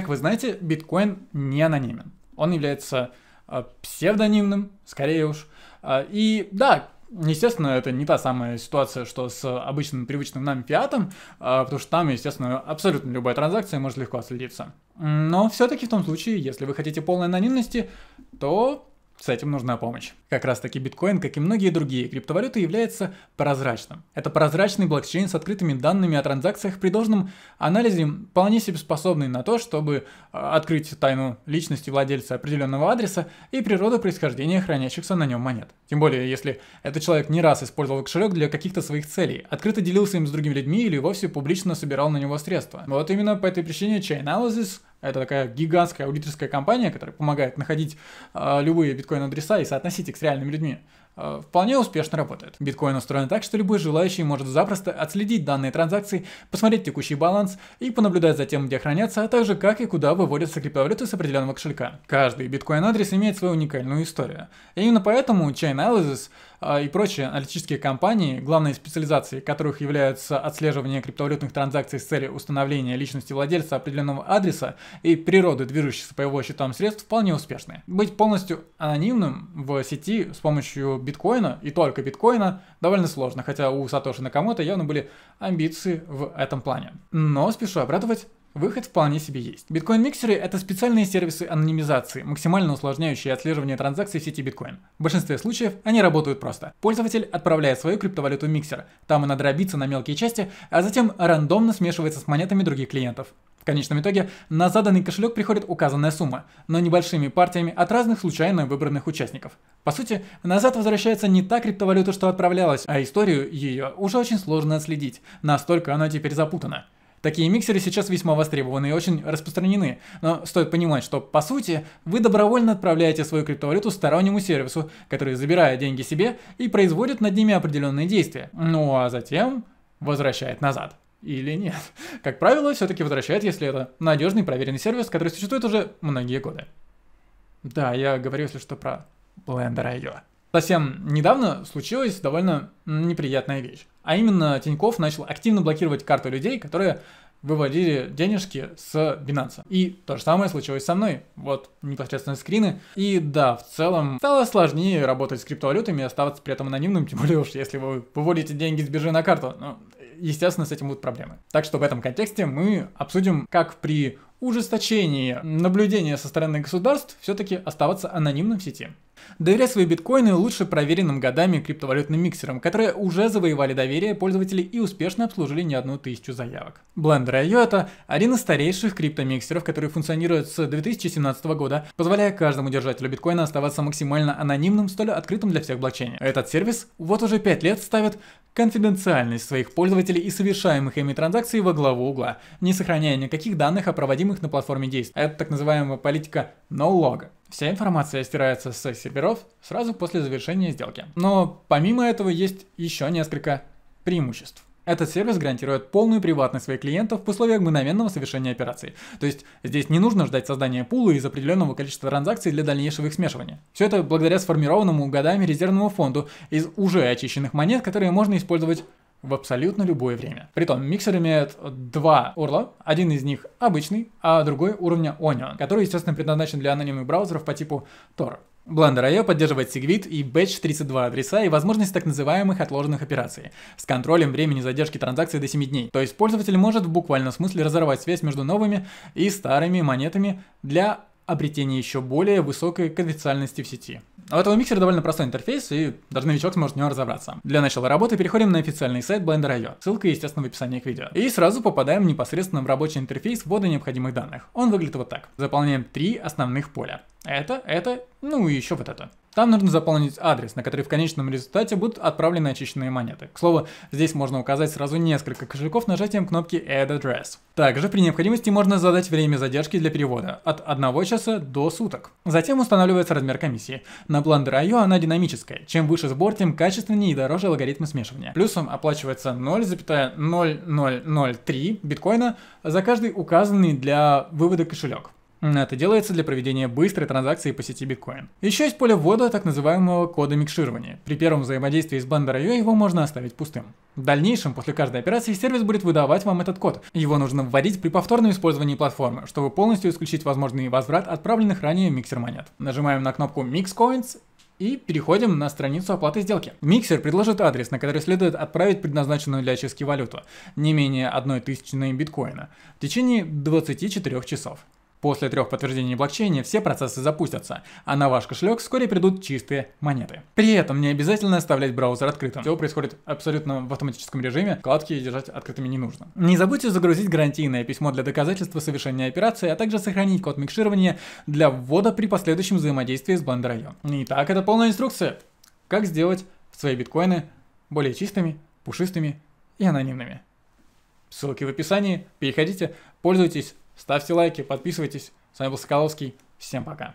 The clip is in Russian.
Как вы знаете, биткоин не анонимен. Он является а, псевдонимным, скорее уж. А, и да, Естественно, это не та самая ситуация, что с обычным привычным нам фиатом, а, потому что там, естественно, абсолютно любая транзакция может легко отследиться. Но все-таки в том случае, если вы хотите полной анонимности, то с этим нужна помощь. Как раз таки биткоин, как и многие другие криптовалюты, является прозрачным. Это прозрачный блокчейн с открытыми данными о транзакциях при должном анализе, вполне себе способный на то, чтобы э, открыть тайну личности владельца определенного адреса и природу происхождения хранящихся на нем монет. Тем более, если этот человек не раз использовал кошелек для каких-то своих целей, открыто делился им с другими людьми или вовсе публично собирал на него средства. Вот именно по этой причине Chainalysis это такая гигантская аудиторская компания, которая помогает находить э, любые биткоин-адреса и соотносить их с реальными людьми. Э, вполне успешно работает. Биткоин устроен так, что любой желающий может запросто отследить данные транзакции, посмотреть текущий баланс и понаблюдать за тем, где хранятся, а также как и куда выводятся криптовалюты с определенного кошелька. Каждый биткоин-адрес имеет свою уникальную историю. И именно поэтому Chainalysis э, и прочие аналитические компании, главной специализацией которых является отслеживание криптовалютных транзакций с целью установления личности владельца определенного адреса и природы движущихся по его счетам средств, вполне успешны. Быть полностью анонимным в сети с помощью биткоина и только биткоина довольно сложно, хотя у Сатоши Накамото явно были амбиции в этом плане. Но спешу обрадовать, Выход вполне себе есть. Биткоин-миксеры — это специальные сервисы анонимизации, максимально усложняющие отслеживание транзакций в сети биткоин. В большинстве случаев они работают просто. Пользователь отправляет свою криптовалюту в миксер, там она дробится на мелкие части, а затем рандомно смешивается с монетами других клиентов. В конечном итоге на заданный кошелек приходит указанная сумма, но небольшими партиями от разных случайно выбранных участников. По сути, назад возвращается не та криптовалюта, что отправлялась, а историю ее уже очень сложно отследить, настолько она теперь запутана. Такие миксеры сейчас весьма востребованы и очень распространены, но стоит понимать, что по сути вы добровольно отправляете свою криптовалюту стороннему сервису, который забирает деньги себе и производит над ними определенные действия, ну а затем возвращает назад или нет. Как правило, все-таки возвращают, если это надежный проверенный сервис, который существует уже многие годы. Да, я говорю, если что, про Blender.io. Совсем недавно случилась довольно неприятная вещь. А именно, Тиньков начал активно блокировать карты людей, которые выводили денежки с Binance. И то же самое случилось со мной. Вот непосредственно скрины. И да, в целом стало сложнее работать с криптовалютами и оставаться при этом анонимным, тем более уж если вы выводите деньги с биржи на карту. Ну, естественно, с этим будут проблемы. Так что в этом контексте мы обсудим, как при ужесточении наблюдения со стороны государств все-таки оставаться анонимным в сети. Доверяй свои биткоины лучше проверенным годами криптовалютным миксерам, которые уже завоевали доверие пользователей и успешно обслужили не одну тысячу заявок. Blender.io это один из старейших криптомиксеров, который функционирует с 2017 года, позволяя каждому держателю биткоина оставаться максимально анонимным, столь открытым для всех блокчейне. Этот сервис вот уже 5 лет ставит конфиденциальность своих пользователей и совершаемых ими транзакций во главу угла, не сохраняя никаких данных о проводимых на платформе действиях. Это так называемая политика no-log. Вся информация стирается с серверов сразу после завершения сделки. Но помимо этого есть еще несколько преимуществ. Этот сервис гарантирует полную приватность своих клиентов в условиях мгновенного совершения операции. То есть здесь не нужно ждать создания пула из определенного количества транзакций для дальнейшего их смешивания. Все это благодаря сформированному годами резервному фонду из уже очищенных монет, которые можно использовать в абсолютно любое время. Притом, миксер имеет два урла, один из них обычный, а другой уровня Onion, который, естественно, предназначен для анонимных браузеров по типу Tor. Blender.io поддерживает Segwit и Batch 32 адреса и возможность так называемых отложенных операций с контролем времени задержки транзакции до 7 дней. То есть пользователь может в буквальном смысле разорвать связь между новыми и старыми монетами для обретение еще более высокой конфиденциальности в сети. у а этого миксера довольно простой интерфейс, и даже новичок сможет в нем разобраться. Для начала работы переходим на официальный сайт Blender.io, ссылка, естественно, в описании к видео. И сразу попадаем непосредственно в рабочий интерфейс ввода необходимых данных. Он выглядит вот так. Заполняем три основных поля. Это, это, ну и еще вот это. Там нужно заполнить адрес, на который в конечном результате будут отправлены очищенные монеты. К слову, здесь можно указать сразу несколько кошельков нажатием кнопки Add Address. Также при необходимости можно задать время задержки для перевода от 1 часа до суток. Затем устанавливается размер комиссии. На Blender.io она динамическая. Чем выше сбор, тем качественнее и дороже алгоритмы смешивания. Плюсом оплачивается 0,0003 биткоина за каждый указанный для вывода кошелек. Это делается для проведения быстрой транзакции по сети биткоин. Еще есть поле ввода так называемого кода микширования. При первом взаимодействии с Blender его можно оставить пустым. В дальнейшем, после каждой операции, сервис будет выдавать вам этот код. Его нужно вводить при повторном использовании платформы, чтобы полностью исключить возможный возврат отправленных ранее миксер монет. Нажимаем на кнопку Mix Coins и переходим на страницу оплаты сделки. Миксер предложит адрес, на который следует отправить предназначенную для очистки валюту, не менее 1 тысячной биткоина, в течение 24 часов. После трех подтверждений блокчейна все процессы запустятся, а на ваш кошелек вскоре придут чистые монеты. При этом не обязательно оставлять браузер открытым. Все происходит абсолютно в автоматическом режиме, вкладки держать открытыми не нужно. Не забудьте загрузить гарантийное письмо для доказательства совершения операции, а также сохранить код микширования для ввода при последующем взаимодействии с Blender.io. Итак, это полная инструкция, как сделать свои биткоины более чистыми, пушистыми и анонимными. Ссылки в описании, переходите, пользуйтесь, Ставьте лайки, подписывайтесь. С вами был Соколовский. Всем пока.